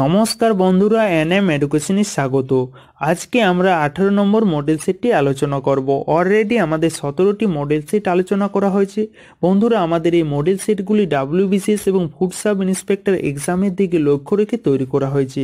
নমস্কার বন্ধুরা N M এডুকেশনে স্বাগত আজকে আমরা আঠারো নম্বর মডেল সেটটি আলোচনা করব অলরেডি আমাদের সতেরোটি মডেল সেট আলোচনা করা হয়েছে বন্ধুরা আমাদের এই মডেল সেটগুলি ডাব্লিউবিসিএস এবং ফুড সাব ইন্সপেক্টর এক্সামের দিকে লক্ষ্য রেখে তৈরি করা হয়েছে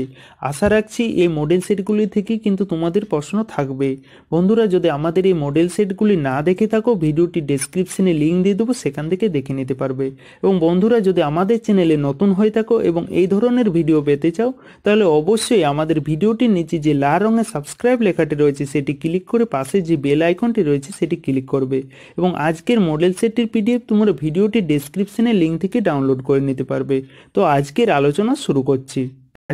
আশা রাখছি এই মডেল সেটগুলি থেকে কিন্তু তোমাদের প্রশ্ন থাকবে বন্ধুরা যদি আমাদের এই মডেল সেটগুলি না দেখে থাকো ভিডিওটি ডিসক্রিপশনে লিঙ্ক দিয়ে দেবো সেখান থেকে দেখে নিতে পারবে এবং বন্ধুরা যদি আমাদের চ্যানেলে নতুন হয়ে থাকো এবং এই ধরনের ভিডিও পেতে চাও তাহলে অবশ্যই আমাদের ভিডিওটির নিচে যে লাল রঙের সাবস্ক্রাইব লেখাটি রয়েছে সেটি ক্লিক করে পাশে যে বেল আইকনটি রয়েছে সেটি ক্লিক করবে এবং আজকের মডেল সেটটির পিডিএফ তোমরা ভিডিওটি ডেসক্রিপশনের লিঙ্ক থেকে ডাউনলোড করে নিতে পারবে তো আজকের আলোচনা শুরু করছি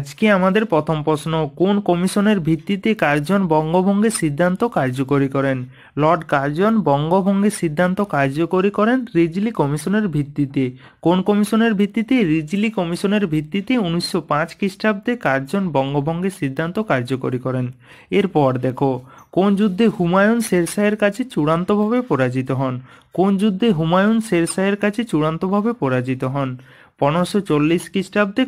আজকে আমাদের প্রথম প্রশ্ন কোন কমিশনের ভিত্তিতে কার্জন বঙ্গভঙ্গের সিদ্ধান্ত কার্যকরী করেন লর্ড কার্জন বঙ্গভঙ্গের সিদ্ধান্ত কার্যকরী করেন রিজলি কমিশনের ভিত্তিতে কোন কমিশনের ভিত্তিতে রিজলি কমিশনের ভিত্তিতে উনিশশো পাঁচ খ্রিস্টাব্দে কার্জন বঙ্গভঙ্গের সিদ্ধান্ত কার্যকরী করেন এরপর দেখো কোন যুদ্ধে হুমায়ুন শেরশাহের কাছে চূড়ান্তভাবে পরাজিত হন কোন যুদ্ধে হুমায়ুন শেরশাহের কাছে চূড়ান্তভাবে পরাজিত হন পনেরোশো চল্লিশ খ্রিস্টাব্দে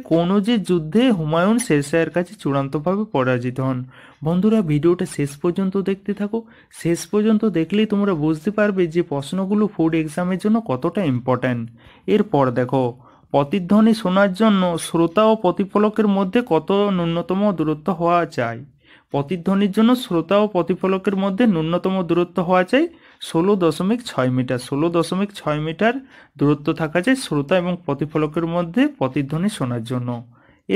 যে যুদ্ধে হুমায়ুন শেরশাহের কাছে চূড়ান্তভাবে পরাজিত হন বন্ধুরা ভিডিওটা শেষ পর্যন্ত দেখতে থাকো শেষ পর্যন্ত দেখলেই তোমরা বুঝতে পারবে যে প্রশ্নগুলো ফুড এক্সামের জন্য কতটা ইম্পর্ট্যান্ট এরপর দেখো প্রতিধ্বনি শোনার জন্য শ্রোতা ও প্রতিফলকের মধ্যে কত ন্যূনতম দূরত্ব হওয়া চাই প্রতিধ্বনির জন্য শ্রোতা ও প্রতিফলকের মধ্যে ন্যূনতম দূরত্ব হওয়া চাই ষোলো দশমিক ছয় মিটার ষোলো দশমিক ছয় মিটার দূরত্ব থাকা যায় শ্রোতা এবং প্রতিফলকের মধ্যে প্রতিধ্বনি শোনার জন্য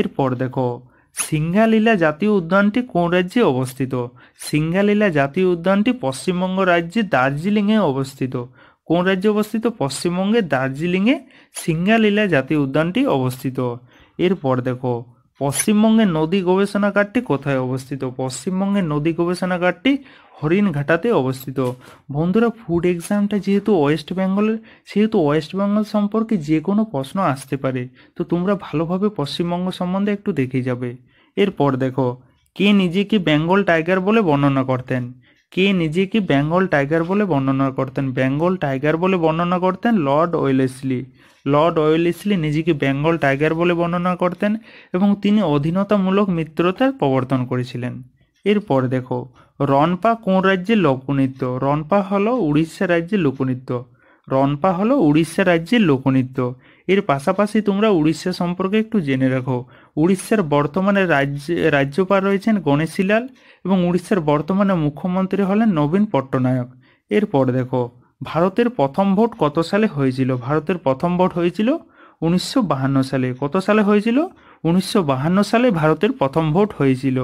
এরপর দেখো সিঙ্গালীলা জাতীয় উদ্যানটি কোন রাজ্যে অবস্থিত সিঙ্গালীলা জাতীয় উদ্যানটি পশ্চিমবঙ্গ রাজ্যে দার্জিলিংয়ে অবস্থিত কোন রাজ্যে অবস্থিত পশ্চিমবঙ্গের দার্জিলিংয়ে সিঙ্গালীলা জাতীয় উদ্যানটি অবস্থিত এরপর দেখো পশ্চিমবঙ্গের নদী গবেষণাগারটি কোথায় অবস্থিত পশ্চিমবঙ্গের নদী গবেষণাগারটি হরিণঘাটাতে অবস্থিত বন্ধুরা ফুড এক্সামটা যেহেতু ওয়েস্ট বেঙ্গলের সেহেতু ওয়েস্ট বেঙ্গল সম্পর্কে যে কোনো প্রশ্ন আসতে পারে তো তোমরা ভালোভাবে পশ্চিমবঙ্গ সম্বন্ধে একটু দেখে যাবে এরপর দেখো কে নিজেকে বেঙ্গল টাইগার বলে বর্ণনা করতেন কে নিজেকে বেঙ্গল টাইগার বলে বর্ণনা করতেন বেঙ্গল টাইগার বলে বর্ণনা করতেন লর্ড ওয়েলেসলি লর্ড ওয়েলেসলি নিজেকে বেঙ্গল টাইগার বলে বর্ণনা করতেন এবং তিনি অধীনতামূলক মিত্রতার প্রবর্তন করেছিলেন এরপর দেখো রনপা কোন রাজ্যের লোকনৃত্য রনপা হলো উড়িষ্যা রাজ্যের লোকনৃত্য রনপা হলো উড়িষ্যা রাজ্যের লোকনৃত্য এর পাশাপাশি তোমরা উড়িষ্যা সম্পর্কে একটু জেনে রাখো উড়িষ্যার বর্তমানে রাজ্য রাজ্যপাল রয়েছেন গণেশীলাল এবং উড়িষ্যার বর্তমানে মুখ্যমন্ত্রী হলেন নবীন পট্টনায়ক এরপর দেখো ভারতের প্রথম ভোট কত সালে হয়েছিল ভারতের প্রথম ভোট হয়েছিল উনিশশো সালে কত সালে হয়েছিল উনিশশো সালে ভারতের প্রথম ভোট হয়েছিল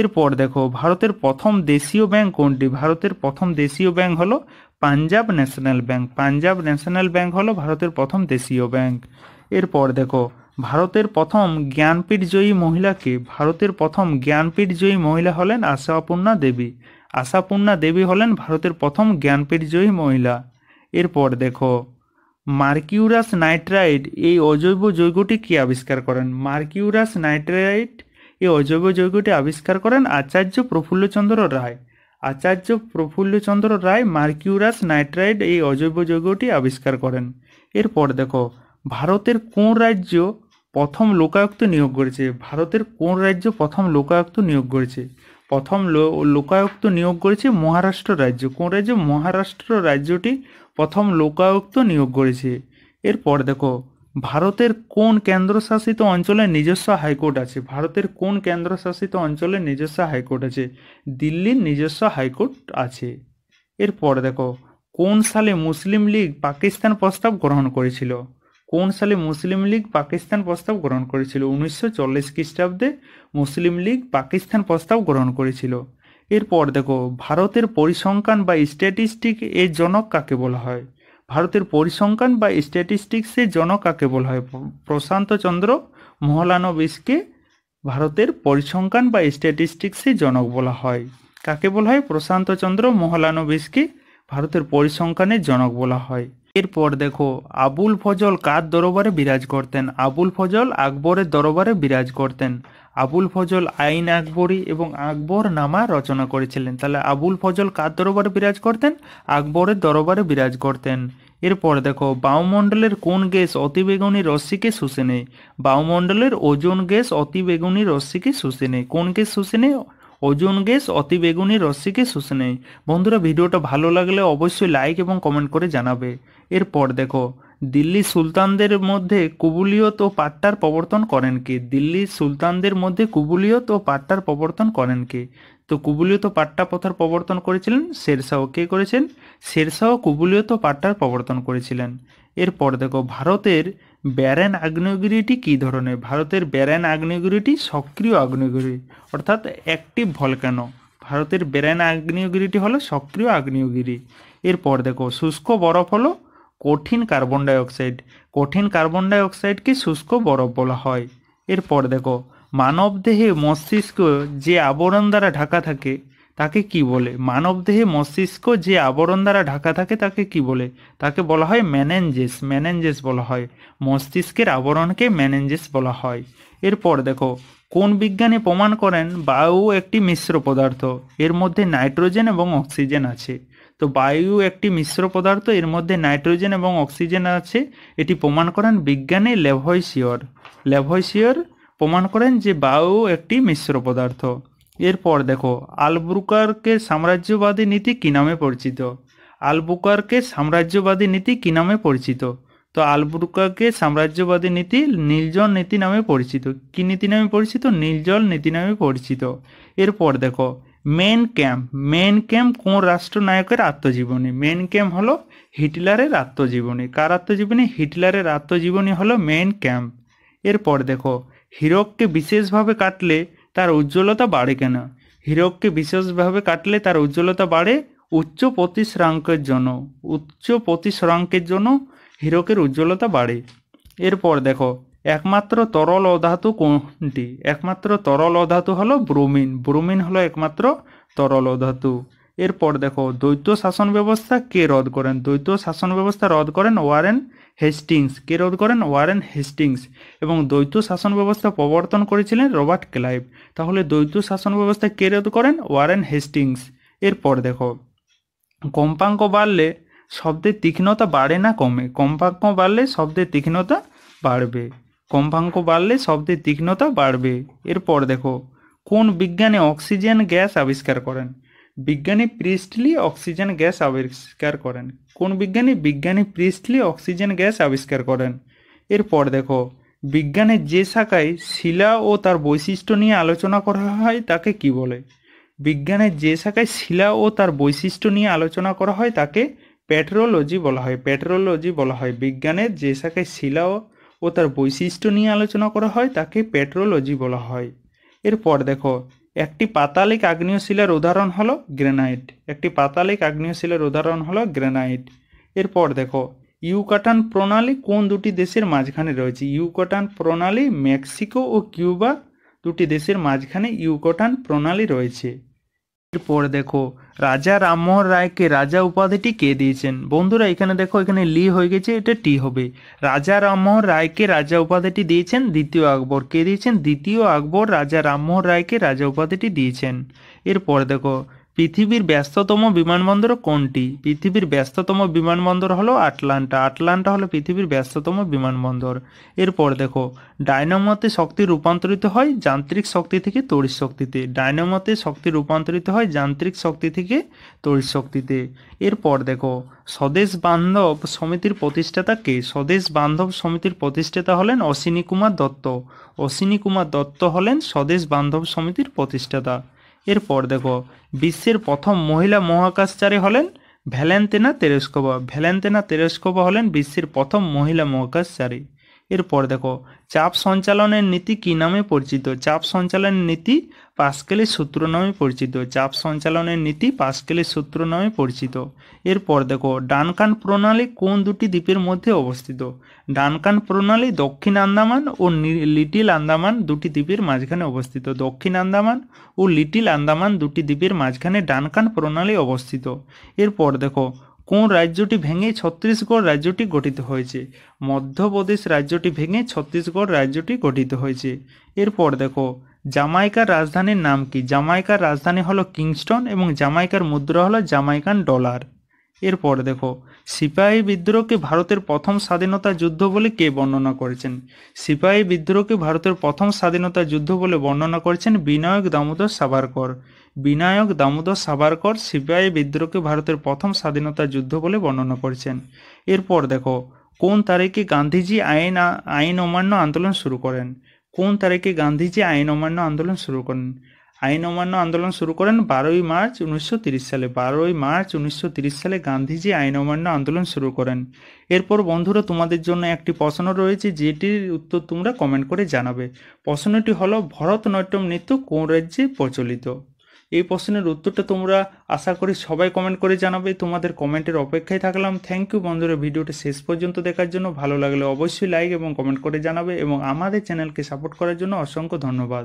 এরপর দেখো ভারতের প্রথম দেশীয় ব্যাংক কোনটি ভারতের প্রথম দেশীয় ব্যাংক হলো Punjab national bank Punjab national bank হলো ভারতের প্রথম দেশীয় ব্যাংক এরপর দেখো ভারতের প্রথম জ্ঞানপীঠ জয়ী মহিলাকে ভারতের প্রথম জ্ঞানপীঠ জয়ী মহিলা হলেন আশাপূর্ণা দেবী আশাপূর্ণা দেবী হলেন ভারতের প্রথম জ্ঞানপীঠ জয়ী মহিলা এরপর দেখো মার্কিউরাস নাইট্রাইট এই অজৈব যৌগটি কি আবিষ্কার করেন মার্কিউরাস নাইট্রাইট এই অজৈব যৌগটি আবিষ্কার করেন আচার্য প্রফুল্লচন্দ্র রায় আচার্য প্রফুল্লচন্দ্র রায় মার্কিউরাস নাইট্রাইড এই অজৈব যৌগটি আবিষ্কার করেন এরপর দেখো ভারতের কোন রাজ্য প্রথম লোকায়ুক্ত নিয়োগ করেছে ভারতের কোন রাজ্য প্রথম লোকায়ুক্ত নিয়োগ করেছে প্রথম লোকায়ুক্ত নিয়োগ করেছে মহারাষ্ট্র রাজ্য কোন রাজ্য মহারাষ্ট্র রাজ্যটি প্রথম লোকায়ুক্ত নিয়োগ করেছে এরপর দেখো ভারতের কোন কেন্দ্রশাসিত অঞ্চলের নিজস্ব হাইকোর্ট আছে ভারতের কোন কেন্দ্রশাসিত অঞ্চলের নিজস্ব হাইকোর্ট আছে দিল্লির নিজস্ব হাইকোর্ট আছে এরপর দেখো কোন সালে মুসলিম লীগ পাকিস্তান প্রস্তাব গ্রহণ করেছিল কোন সালে মুসলিম লীগ পাকিস্তান প্রস্তাব গ্রহণ করেছিল উনিশশো চল্লিশ খ্রিস্টাব্দে মুসলিম লীগ পাকিস্তান প্রস্তাব গ্রহণ করেছিল এরপর দেখো ভারতের পরিসংখ্যান বা স্ট্যাটিস্টিক এর জনক কাকে বলা হয় ভারতের পরিসংখ্যান বা স্ট্যাটিস্টিক্সের জনক কাকে বলা হয় প্রশান্ত চন্দ্র মহলানবিসকে ভারতের পরিসংখ্যান বা স্ট্যাটিস্টিক্সের জনক বলা হয় কাকে বলা হয় প্রশান্ত চন্দ্র মহলানবিসকে ভারতের পরিসংখ্যানের জনক বলা হয় এরপর দেখো আবুল ফজল কার দরবারে বিরাজ করতেন আবুল ফজল আকবরের দরবারে বিরাজ করতেন আবুল ফজল আইন আকবরী এবং আকবর নামা রচনা করেছিলেন তাহলে আবুল ফজল কার দরবারে বিরাজ করতেন আকবরের দরবারে বিরাজ করতেন এরপর দেখো বায়ুমণ্ডলের কোন গ্যাস অতিবেগুনি রশ্মিকে শুষে নেয় বায়ুমণ্ডলের ওজন গ্যাস অতিবেগুনি রশ্মিকে শুষে নেয় কোন গ্যাস শুষে নেয় ওজন গ্যাস অতিবেগুনি রশ্মিকে শুষে নেয় বন্ধুরা ভিডিওটা ভালো লাগলে অবশ্যই লাইক এবং কমেন্ট করে জানাবে এরপর দেখো দিল্লি সুলতানদের মধ্যে কুবুলিয়ত ও পাট্টার প্রবর্তন করেন কে দিল্লি সুলতানদের মধ্যে কুবুলিয়ত ও পাট্টার প্রবর্তন করেন কে তো কুবুলিয়ত পাট্টা প্রথার প্রবর্তন করেছিলেন শেরশাহ কে করেছেন শেরশাহ কুবুলিয়ত পাট্টার প্রবর্তন করেছিলেন এরপর দেখো ভারতের ব্যারেন আগ্নেয়গিরিটি কী ধরনের ভারতের ব্যারেন আগ্নেয়গিরিটি সক্রিয় আগ্নেয়গিরি অর্থাৎ অ্যাক্টিভ ভলকানো ভারতের ব্যারেন আগ্নেয়গিরিটি হলো সক্রিয় আগ্নেয়গিরি এরপর দেখো শুষ্ক বরফ হলো কঠিন কার্বন ডাইঅক্সাইড কঠিন কার্বন ডাইঅক্সাইডকে শুষ্ক বরফ বলা হয় এরপর দেখো মানবদেহে মস্তিষ্ক যে আবরণ দ্বারা ঢাকা থাকে তাকে কি বলে মানবদেহে মস্তিষ্ক যে আবরণ দ্বারা ঢাকা থাকে তাকে কি বলে তাকে বলা হয় ম্যানেঞ্জেস ম্যানেঞ্জেস বলা হয় মস্তিষ্কের আবরণকে ম্যানেঞ্জেস বলা হয় এরপর দেখো কোন বিজ্ঞানী প্রমাণ করেন বায়ু একটি মিশ্র পদার্থ এর মধ্যে নাইট্রোজেন এবং অক্সিজেন আছে তো বায়ু একটি মিশ্র পদার্থ এর মধ্যে নাইট্রোজেন এবং অক্সিজেন আছে এটি প্রমাণ করেন বিজ্ঞানী লেভয়সিয়র লেভয়সিয়র প্রমাণ করেন যে বায়ু একটি মিশ্র পদার্থ এরপর দেখো আলবুকারকে সাম্রাজ্যবাদী নীতি কী নামে পরিচিত আলবুকারকে সাম্রাজ্যবাদী নীতি কী নামে পরিচিত তো আলব্রুকারকে সাম্রাজ্যবাদী নীতি নীলজল নীতি নামে পরিচিত কী নীতি নামে পরিচিত নীলজল নীতি নামে পরিচিত এরপর দেখো মেন ক্যাম্প মেন ক্যাম্প কোন রাষ্ট্রনায়কের আত্মজীবনী মেন ক্যাম্প হলো হিটলারের আত্মজীবনী কার আত্মজীবনী হিটলারের আত্মজীবনী হলো মেন ক্যাম্প এরপর দেখো হিরককে বিশেষভাবে কাটলে তার উজ্জ্বলতা বাড়ে কেন হিরককে বিশেষভাবে কাটলে তার উজ্জ্বলতা বাড়ে উচ্চ প্রতিশ্রাঙ্কের জন্য উচ্চ প্রতিশ্রাঙ্কের জন্য হিরকের উজ্জ্বলতা বাড়ে এরপর দেখো একমাত্র তরল অধাতু কোনটি একমাত্র তরল অধাতু হলো ব্রোমিন ব্রোমিন হলো একমাত্র তরল অধাতু এরপর দেখো দ্বৈত শাসন ব্যবস্থা কে রদ করেন দ্বৈত শাসন ব্যবস্থা রদ করেন ওয়ারেন হেস্টিংস কে রদ করেন ওয়ারেন হেস্টিংস এবং দ্বৈত শাসন ব্যবস্থা প্রবর্তন করেছিলেন রবার্ট ক্লাইভ তাহলে দ্বৈত শাসন ব্যবস্থা কে রদ করেন ওয়ারেন হেস্টিংস এরপর দেখো কম্পাঙ্ক বাড়লে শব্দের তীক্ষ্ণতা বাড়ে না কমে কম্পাঙ্ক বাড়লে শব্দের তীক্ষ্ণতা বাড়বে কম্পাঙ্ক বাড়লে শব্দের তীক্ষ্ণতা বাড়বে এরপর দেখো কোন বিজ্ঞানী অক্সিজেন গ্যাস আবিষ্কার করেন বিজ্ঞানী প্রিস্টলি অক্সিজেন গ্যাস আবিষ্কার করেন কোন বিজ্ঞানী বিজ্ঞানী প্রিস্টলি অক্সিজেন গ্যাস আবিষ্কার করেন এরপর দেখো বিজ্ঞানের যে শাখায় শিলা ও তার বৈশিষ্ট্য নিয়ে আলোচনা করা হয় তাকে কি বলে বিজ্ঞানের যে শাখায় শিলা ও তার বৈশিষ্ট্য নিয়ে আলোচনা করা হয় তাকে প্যাট্রোলজি বলা হয় প্যাট্রোলজি বলা হয় বিজ্ঞানের যে শাখায় শিলা ও ও তার বৈশিষ্ট্য নিয়ে আলোচনা করা হয় তাকে পেট্রোলজি বলা হয় এরপর দেখো একটি পাতালিক আগ্নেয় শিলার উদাহরণ হলো গ্রেনাইট একটি পাতালিক আগ্নেয় শিলার উদাহরণ হলো গ্রেনাইট এরপর দেখো ইউকাটান প্রণালী কোন দুটি দেশের মাঝখানে রয়েছে ইউকাটান প্রণালী মেক্সিকো ও কিউবা দুটি দেশের মাঝখানে ইউকাটান প্রণালী রয়েছে পরে দেখো রাজা রামমোহন রায়কে রাজা উপাধিটি কে দিয়েছেন বন্ধুরা এখানে দেখো এখানে লি হয়ে গেছে এটা টি হবে রাজা রামমোহন রায়কে রাজা উপাধিটি দিয়েছেন দ্বিতীয় আকবর কে দিয়েছেন দ্বিতীয় আকবর রাজা রামমোহন রায়কে রাজা উপাধিটি দিয়েছেন এরপর দেখো পৃথিবীর ব্যস্ততম বিমানবন্দর কোনটি পৃথিবীর ব্যস্ততম বিমানবন্দর হলো আটলান্টা আটলান্টা হলো পৃথিবীর ব্যস্ততম বিমানবন্দর এরপর দেখো ডায়নামোতে শক্তি রূপান্তরিত হয় যান্ত্রিক শক্তি থেকে তড়িৎ শক্তিতে ডায়নামোতে শক্তি রূপান্তরিত হয় যান্ত্রিক শক্তি থেকে তড়িৎ শক্তিতে এরপর দেখো স্বদেশ বান্ধব সমিতির প্রতিষ্ঠাতা কে স্বদেশ বান্ধব সমিতির প্রতিষ্ঠাতা হলেন অশ্বিনী কুমার দত্ত অশ্বিনী কুমার দত্ত হলেন স্বদেশ বান্ধব সমিতির প্রতিষ্ঠাতা এরপর দেখো বিশ্বের প্রথম মহিলা মহাকাশচারী হলেন ভ্যালেন্তেনা তেরেস্কোভা ভ্যালেন্তেনা তেরেস্কোভা হলেন বিশ্বের প্রথম মহিলা মহাকাশচারী এরপর দেখো চাপ সঞ্চালনের নীতি কি নামে পরিচিত চাপ সঞ্চালনের নীতি পাস্কেলের সূত্র নামে পরিচিত চাপ সঞ্চালনের নীতি পাস্কেলের সূত্র নামে পরিচিত এরপর দেখো ডানকান প্রণালী কোন দুটি দ্বীপের মধ্যে অবস্থিত ডানকান প্রণালী দক্ষিণ আন্দামান ও লিটিল আন্দামান দুটি দ্বীপের মাঝখানে অবস্থিত দক্ষিণ আন্দামান ও লিটিল আন্দামান দুটি দ্বীপের মাঝখানে ডানকান প্রণালী অবস্থিত এরপর দেখো কোন রাজ্যটি ভেঙে ছত্তিশগড় রাজ্যটি গঠিত হয়েছে মধ্যপ্রদেশ রাজ্যটি ভেঙে ছত্তিশগড় রাজ্যটি গঠিত হয়েছে এরপর দেখো জামাইকার রাজধানীর নাম কি জামাইকার রাজধানী হলো কিংস্টন এবং জামাইকার মুদ্রা হলো জামাইকান ডলার এরপর দেখো সিপাহী বিদ্রোহকে ভারতের প্রথম স্বাধীনতা যুদ্ধ বলে কে বর্ণনা করেছেন সিপাহী বিদ্রোহকে ভারতের প্রথম স্বাধীনতা যুদ্ধ বলে বর্ণনা করেছেন বিনায়ক দামোদর সাভারকর বিনায়ক দামোদর সাভারকর সিপিআই বিদ্রোহকে ভারতের প্রথম স্বাধীনতা যুদ্ধ বলে বর্ণনা করেছেন এরপর দেখো কোন তারিখে গান্ধীজি আইন আইন অমান্য আন্দোলন শুরু করেন কোন তারিখে গান্ধীজি আইন অমান্য আন্দোলন শুরু করেন আইন অমান্য আন্দোলন শুরু করেন বারোই মার্চ উনিশশো সালে বারোই মার্চ উনিশশো সালে গান্ধীজি আইন অমান্য আন্দোলন শুরু করেন এরপর বন্ধুরা তোমাদের জন্য একটি প্রশ্ন রয়েছে যেটির উত্তর তোমরা কমেন্ট করে জানাবে প্রশ্নটি হলো ভরতনাট্যম নৃত্য কোন রাজ্যে প্রচলিত এই প্রশ্নের উত্তরটা তোমরা আশা করি সবাই কমেন্ট করে জানাবে তোমাদের কমেন্টের অপেক্ষায় থাকলাম থ্যাংক ইউ বন্ধুরা ভিডিওটি শেষ পর্যন্ত দেখার জন্য ভালো লাগলে অবশ্যই লাইক এবং কমেন্ট করে জানাবে এবং আমাদের চ্যানেলকে সাপোর্ট করার জন্য অসংখ্য ধন্যবাদ